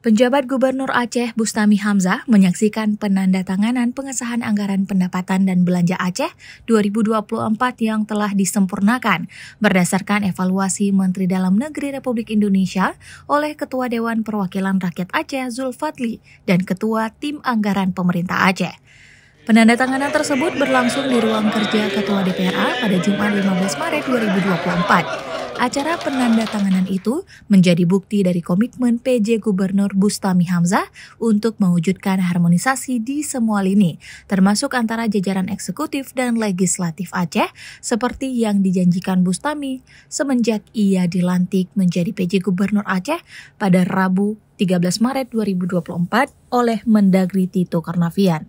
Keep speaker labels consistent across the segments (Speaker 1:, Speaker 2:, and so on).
Speaker 1: Penjabat Gubernur Aceh Bustami Hamzah menyaksikan penandatanganan pengesahan anggaran pendapatan dan belanja Aceh 2024 yang telah disempurnakan berdasarkan evaluasi Menteri Dalam Negeri Republik Indonesia oleh Ketua Dewan Perwakilan Rakyat Aceh Zulfadli dan Ketua Tim Anggaran Pemerintah Aceh. Penandatanganan tersebut berlangsung di ruang kerja Ketua DPR pada Jumat 15 Maret 2024. Acara penanda tanganan itu menjadi bukti dari komitmen PJ Gubernur Bustami Hamzah untuk mewujudkan harmonisasi di semua lini, termasuk antara jajaran eksekutif dan legislatif Aceh, seperti yang dijanjikan Bustami semenjak ia dilantik menjadi PJ Gubernur Aceh pada Rabu 13 Maret 2024 oleh Mendagri Tito Karnavian.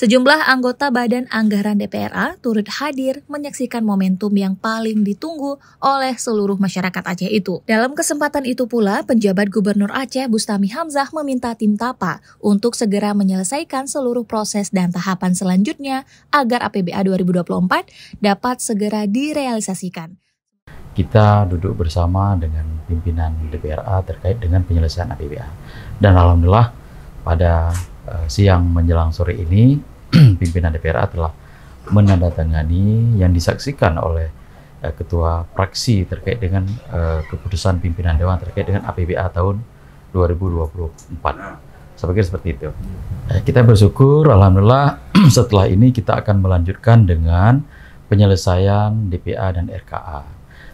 Speaker 1: Sejumlah anggota Badan Anggaran DPRA turut hadir menyaksikan momentum yang paling ditunggu oleh seluruh masyarakat Aceh itu. Dalam kesempatan itu pula, penjabat Gubernur Aceh Bustami Hamzah meminta tim TAPA untuk segera menyelesaikan seluruh proses dan tahapan selanjutnya agar APBA 2024 dapat segera direalisasikan.
Speaker 2: Kita duduk bersama dengan pimpinan DPRA terkait dengan penyelesaian APBA. Dan alhamdulillah pada eh, siang menjelang sore ini pimpinan DPR telah menandatangani yang disaksikan oleh uh, ketua Fraksi terkait dengan uh, keputusan pimpinan dewan terkait dengan APBA tahun 2024. Saya seperti itu. Eh, kita bersyukur, alhamdulillah setelah ini kita akan melanjutkan dengan penyelesaian DPA dan RKA.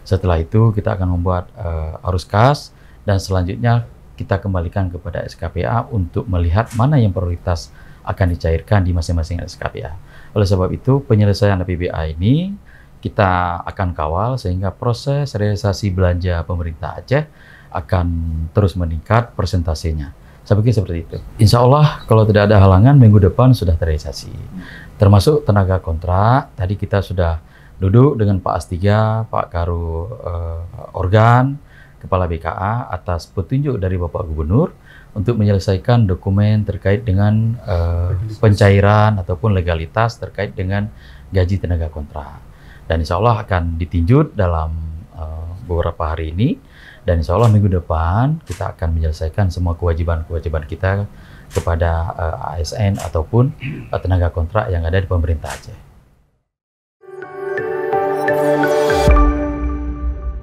Speaker 2: Setelah itu kita akan membuat uh, arus kas dan selanjutnya kita kembalikan kepada SKPA untuk melihat mana yang prioritas akan dicairkan di masing-masing SKP ya. Oleh sebab itu, penyelesaian APBA ini kita akan kawal sehingga proses realisasi belanja pemerintah Aceh akan terus meningkat persentasenya. Saya pikir seperti itu. Insya Allah kalau tidak ada halangan minggu depan sudah terrealisasi. Termasuk tenaga kontrak, tadi kita sudah duduk dengan Pak Astiga, Pak Karu eh, Organ, Kepala BKA atas petunjuk dari Bapak Gubernur untuk menyelesaikan dokumen terkait dengan uh, pencairan ataupun legalitas terkait dengan gaji tenaga kontrak. Dan insya Allah akan ditinjau dalam uh, beberapa hari ini. Dan insya Allah minggu depan kita akan menyelesaikan semua kewajiban-kewajiban kita kepada uh, eh, ASN ataupun uh, tenaga kontrak yang ada di pemerintah Aceh.